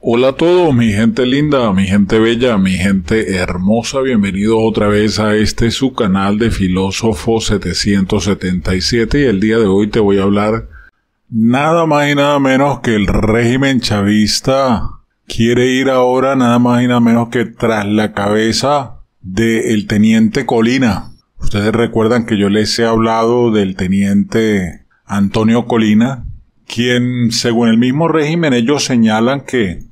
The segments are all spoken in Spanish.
Hola a todos, mi gente linda, mi gente bella, mi gente hermosa, bienvenidos otra vez a este su canal de Filósofo 777 y el día de hoy te voy a hablar nada más y nada menos que el régimen chavista quiere ir ahora nada más y nada menos que tras la cabeza del teniente Colina. Ustedes recuerdan que yo les he hablado del teniente Antonio Colina, quien, según el mismo régimen, ellos señalan que,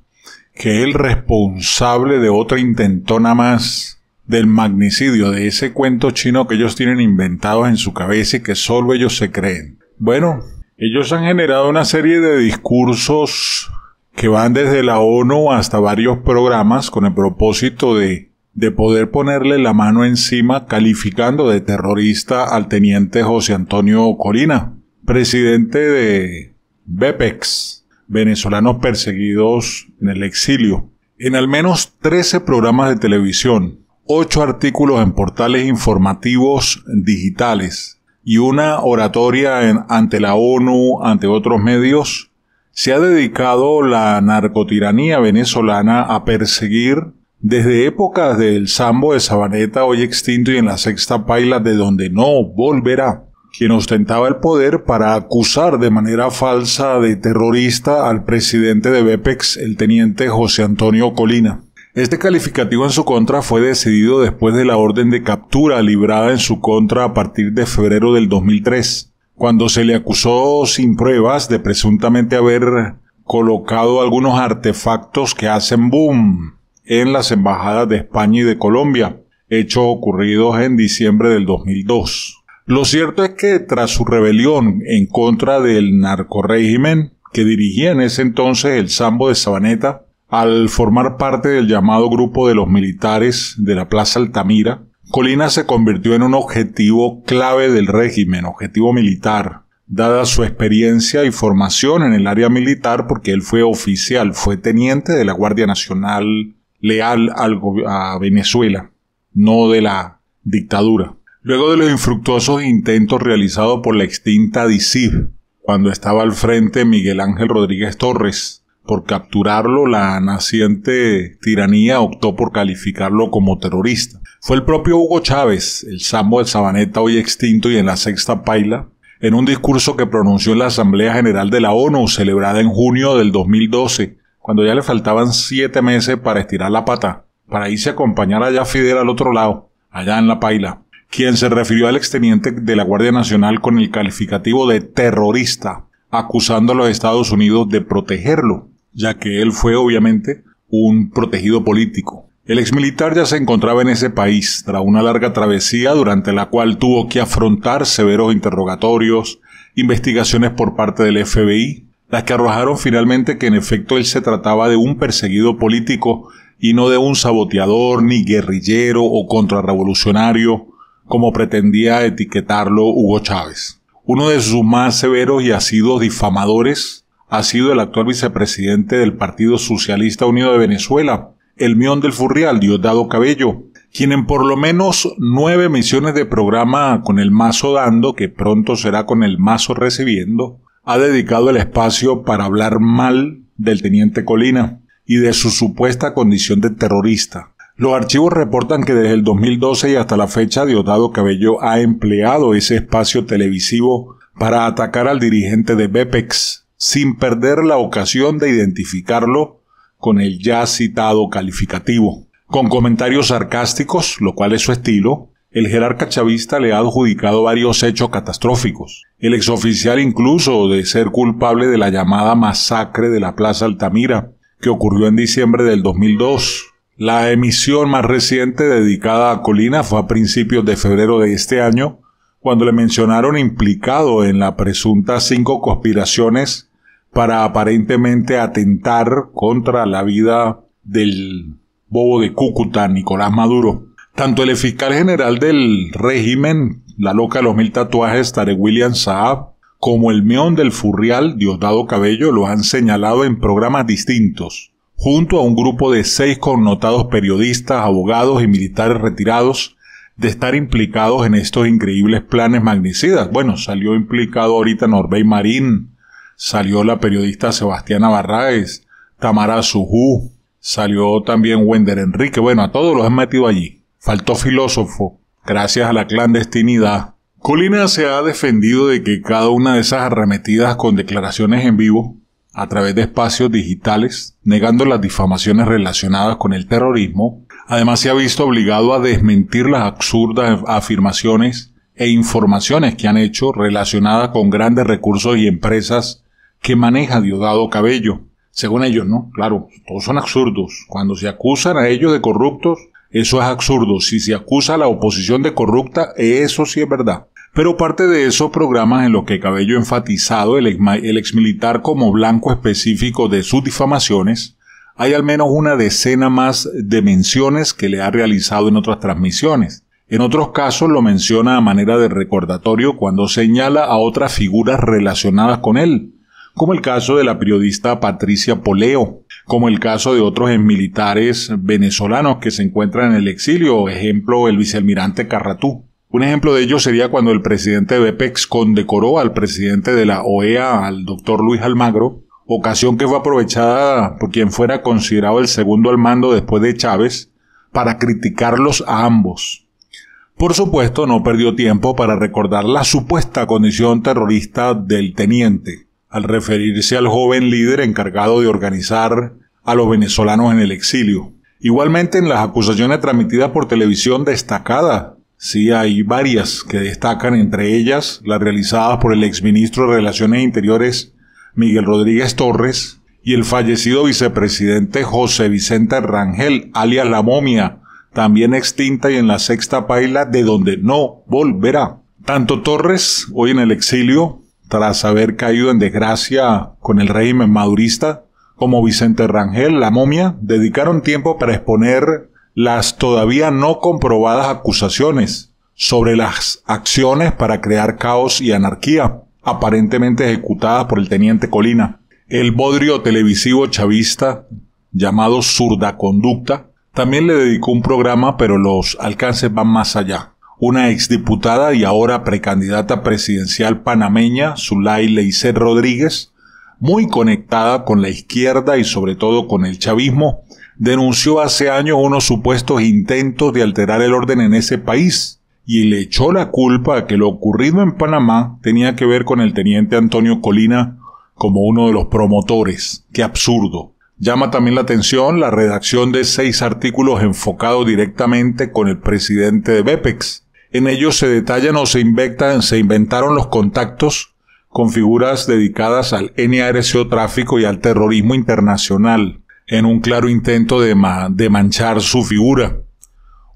que es el responsable de otra intentona más del magnicidio, de ese cuento chino que ellos tienen inventado en su cabeza y que solo ellos se creen. Bueno, ellos han generado una serie de discursos que van desde la ONU hasta varios programas con el propósito de, de poder ponerle la mano encima calificando de terrorista al teniente José Antonio Colina, presidente de, BEPEX, venezolanos perseguidos en el exilio, en al menos 13 programas de televisión, 8 artículos en portales informativos digitales y una oratoria ante la ONU, ante otros medios, se ha dedicado la narcotiranía venezolana a perseguir desde épocas del Sambo de Sabaneta, hoy extinto y en la sexta paila, de donde no volverá, quien ostentaba el poder para acusar de manera falsa de terrorista al presidente de BEPEX, el teniente José Antonio Colina. Este calificativo en su contra fue decidido después de la orden de captura librada en su contra a partir de febrero del 2003, cuando se le acusó sin pruebas de presuntamente haber colocado algunos artefactos que hacen boom en las embajadas de España y de Colombia, hecho ocurridos en diciembre del 2002. Lo cierto es que tras su rebelión en contra del narcorégimen que dirigía en ese entonces el Sambo de Sabaneta, al formar parte del llamado grupo de los militares de la Plaza Altamira, Colina se convirtió en un objetivo clave del régimen, objetivo militar, dada su experiencia y formación en el área militar, porque él fue oficial, fue teniente de la Guardia Nacional leal a Venezuela, no de la dictadura. Luego de los infructuosos intentos realizados por la extinta DICIB, cuando estaba al frente Miguel Ángel Rodríguez Torres, por capturarlo, la naciente tiranía optó por calificarlo como terrorista. Fue el propio Hugo Chávez, el sambo del Sabaneta hoy extinto y en la sexta paila, en un discurso que pronunció en la Asamblea General de la ONU, celebrada en junio del 2012, cuando ya le faltaban siete meses para estirar la pata, para irse a acompañar allá a Fidel al otro lado, allá en la paila quien se refirió al exteniente de la Guardia Nacional con el calificativo de terrorista, acusando a los Estados Unidos de protegerlo, ya que él fue obviamente un protegido político. El exmilitar ya se encontraba en ese país tras una larga travesía durante la cual tuvo que afrontar severos interrogatorios, investigaciones por parte del FBI, las que arrojaron finalmente que en efecto él se trataba de un perseguido político y no de un saboteador, ni guerrillero o contrarrevolucionario, como pretendía etiquetarlo Hugo Chávez. Uno de sus más severos y asiduos difamadores ha sido el actual vicepresidente del Partido Socialista Unido de Venezuela, el Mion del Furrial, Diosdado Cabello, quien en por lo menos nueve misiones de programa con el mazo dando, que pronto será con el mazo recibiendo, ha dedicado el espacio para hablar mal del teniente Colina y de su supuesta condición de terrorista, los archivos reportan que desde el 2012 y hasta la fecha Diosdado Cabello ha empleado ese espacio televisivo para atacar al dirigente de BEPEX, sin perder la ocasión de identificarlo con el ya citado calificativo. Con comentarios sarcásticos, lo cual es su estilo, el jerarca chavista le ha adjudicado varios hechos catastróficos. El exoficial incluso de ser culpable de la llamada masacre de la Plaza Altamira, que ocurrió en diciembre del 2002, la emisión más reciente dedicada a Colina fue a principios de febrero de este año, cuando le mencionaron implicado en la presunta cinco conspiraciones para aparentemente atentar contra la vida del bobo de Cúcuta, Nicolás Maduro. Tanto el fiscal general del régimen, la loca de los mil tatuajes, Tarek William Saab, como el meón del furrial, Diosdado Cabello, lo han señalado en programas distintos junto a un grupo de seis connotados periodistas, abogados y militares retirados, de estar implicados en estos increíbles planes magnicidas. Bueno, salió implicado ahorita Norbey Marín, salió la periodista Sebastiana Barraes, Tamara Sujú, salió también Wender Enrique. Bueno, a todos los han metido allí. Faltó filósofo, gracias a la clandestinidad. Colina se ha defendido de que cada una de esas arremetidas con declaraciones en vivo a través de espacios digitales, negando las difamaciones relacionadas con el terrorismo. Además, se ha visto obligado a desmentir las absurdas afirmaciones e informaciones que han hecho relacionadas con grandes recursos y empresas que maneja Diosdado Cabello. Según ellos, ¿no? Claro, todos son absurdos. Cuando se acusan a ellos de corruptos, eso es absurdo. Si se acusa a la oposición de corrupta, eso sí es verdad. Pero parte de esos programas en los que Cabello enfatizado el, ex, militar como blanco específico de sus difamaciones, hay al menos una decena más de menciones que le ha realizado en otras transmisiones. En otros casos lo menciona a manera de recordatorio cuando señala a otras figuras relacionadas con él, como el caso de la periodista Patricia Poleo, como el caso de otros militares venezolanos que se encuentran en el exilio, ejemplo el vicealmirante Carratú. Un ejemplo de ello sería cuando el presidente de EPEX condecoró al presidente de la OEA, al doctor Luis Almagro, ocasión que fue aprovechada por quien fuera considerado el segundo al mando después de Chávez, para criticarlos a ambos. Por supuesto, no perdió tiempo para recordar la supuesta condición terrorista del teniente, al referirse al joven líder encargado de organizar a los venezolanos en el exilio. Igualmente en las acusaciones transmitidas por televisión destacada Sí, hay varias que destacan, entre ellas las realizadas por el exministro de Relaciones Interiores Miguel Rodríguez Torres y el fallecido vicepresidente José Vicente Rangel, alias La Momia, también extinta y en la sexta paila de donde no volverá. Tanto Torres, hoy en el exilio, tras haber caído en desgracia con el régimen madurista, como Vicente Rangel, La Momia, dedicaron tiempo para exponer las todavía no comprobadas acusaciones sobre las acciones para crear caos y anarquía aparentemente ejecutadas por el teniente Colina. El bodrio televisivo chavista llamado Surda Conducta también le dedicó un programa, pero los alcances van más allá. Una exdiputada y ahora precandidata presidencial panameña, Zulay Leicet Rodríguez, muy conectada con la izquierda y sobre todo con el chavismo, denunció hace años unos supuestos intentos de alterar el orden en ese país y le echó la culpa a que lo ocurrido en Panamá tenía que ver con el teniente Antonio Colina como uno de los promotores. ¡Qué absurdo! Llama también la atención la redacción de seis artículos enfocados directamente con el presidente de BEPEX. En ellos se detallan o se, inventan, se inventaron los contactos con figuras dedicadas al NARCO tráfico y al terrorismo internacional en un claro intento de, manchar su figura.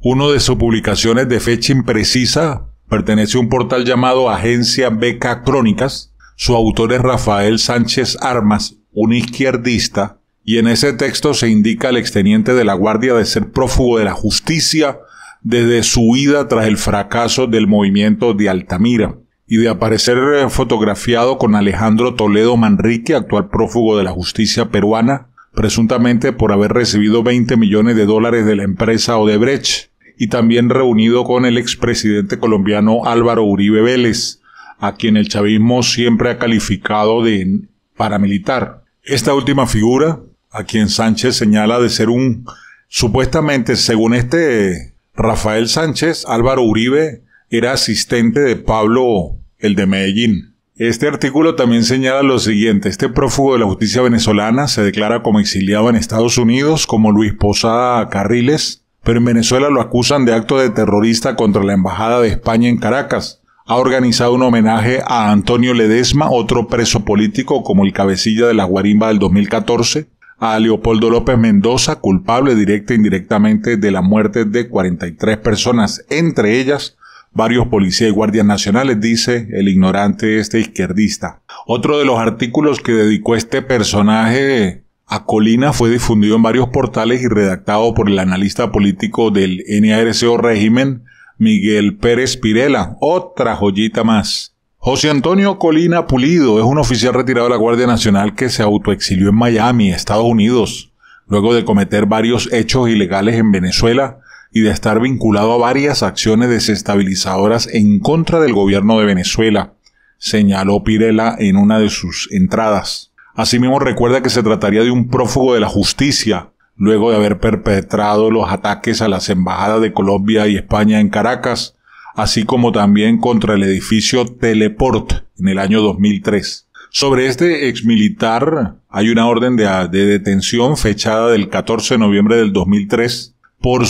Uno de sus publicaciones de fecha imprecisa pertenece a un portal llamado Agencia Beca Crónicas. Su autor es Rafael Sánchez Armas, un izquierdista, y en ese texto se indica al exteniente de la Guardia de ser prófugo de la justicia desde su huida tras el fracaso del movimiento de Altamira y de aparecer fotografiado con Alejandro Toledo Manrique, actual prófugo de la justicia peruana, presuntamente por haber recibido 20 millones de dólares de la empresa Odebrecht, y también reunido con el expresidente colombiano Álvaro Uribe Vélez, a quien el chavismo siempre ha calificado de paramilitar. Esta última figura, a quien Sánchez señala de ser un, supuestamente, según este Rafael Sánchez, Álvaro Uribe era asistente de Pablo, el de Medellín. Este artículo también señala lo siguiente. Este prófugo de la justicia venezolana se declara como exiliado en Estados Unidos como Luis Posada Carriles, pero en Venezuela lo acusan de acto de terrorista contra la Embajada de España en Caracas. Ha organizado un homenaje a Antonio Ledesma, otro preso político como el cabecilla de la guarimba del 2014, a Leopoldo López Mendoza, culpable directa e indirectamente de la muerte de 43 personas, entre ellas varios policías y guardias nacionales, dice el ignorante este izquierdista. Otro de los artículos que dedicó este personaje a Colina fue difundido en varios portales y redactado por el analista político del NARCO régimen, Miguel Pérez Pirela. Otra joyita más. José Antonio Colina Pulido es un oficial retirado de la Guardia Nacional que se autoexilió en Miami, Estados Unidos, luego de cometer varios hechos ilegales en Venezuela y de estar vinculado a varias acciones desestabilizadoras en contra del gobierno de Venezuela, señaló Pirela en una de sus entradas. Asimismo recuerda que se trataría de un prófugo de la justicia, luego de haber perpetrado los ataques a las embajadas de Colombia y España en Caracas, así como también contra el edificio Teleport en el año 2003. Sobre este exmilitar hay una orden de, detención fechada del 14 de noviembre del 2003 por,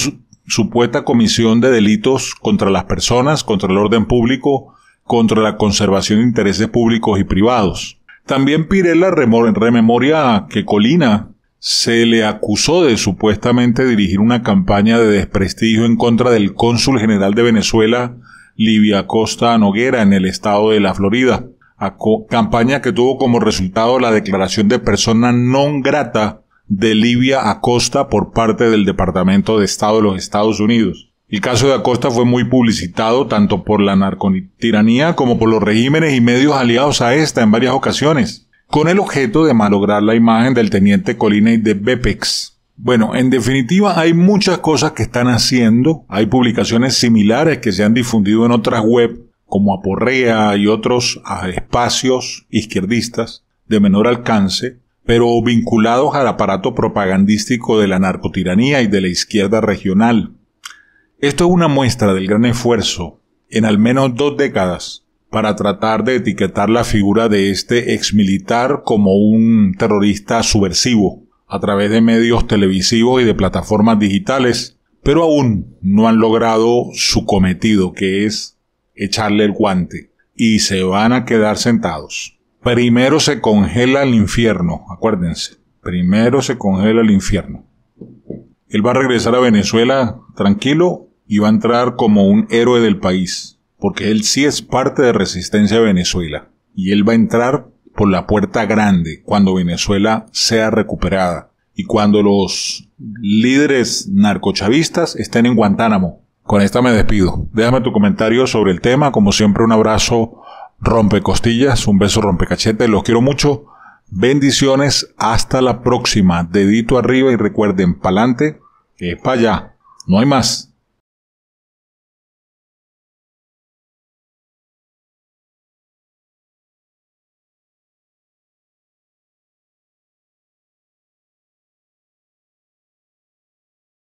supuesta comisión de delitos contra las personas, contra el orden público, contra la conservación de intereses públicos y privados. También Pirella rememoria que Colina se le acusó de supuestamente dirigir una campaña de desprestigio en contra del cónsul general de Venezuela, Livia Costa Noguera, en el estado de la Florida. campaña que tuvo como resultado la declaración de persona non grata de Libia Acosta por parte del Departamento de Estado de los Estados Unidos. El caso de Acosta fue muy publicitado tanto por la narcotiranía como por los regímenes y medios aliados a esta en varias ocasiones, con el objeto de malograr la imagen del teniente y de Bepex. Bueno, en definitiva hay muchas cosas que están haciendo, hay publicaciones similares que se han difundido en otras web como Aporrea y otros espacios izquierdistas de menor alcance, pero vinculados al aparato propagandístico de la narcotiranía y de la izquierda regional. Esto es una muestra del gran esfuerzo, en al menos dos décadas, para tratar de etiquetar la figura de este militar como un terrorista subversivo, a través de medios televisivos y de plataformas digitales, pero aún no han logrado su cometido, que es echarle el guante, y se van a quedar sentados. Primero se congela el infierno, acuérdense. Primero se congela el infierno. Él va a regresar a Venezuela tranquilo y va a entrar como un héroe del país, porque él sí es parte de Resistencia a Venezuela. Y él va a entrar por la puerta grande cuando Venezuela sea recuperada y cuando los líderes narcochavistas estén en Guantánamo. Con esta me despido. Déjame tu comentario sobre el tema. Como siempre, un abrazo rompe costillas, un beso rompe cachete, los quiero mucho. Bendiciones, hasta la próxima. Dedito arriba y recuerden, pa'lante, que para allá. No hay más.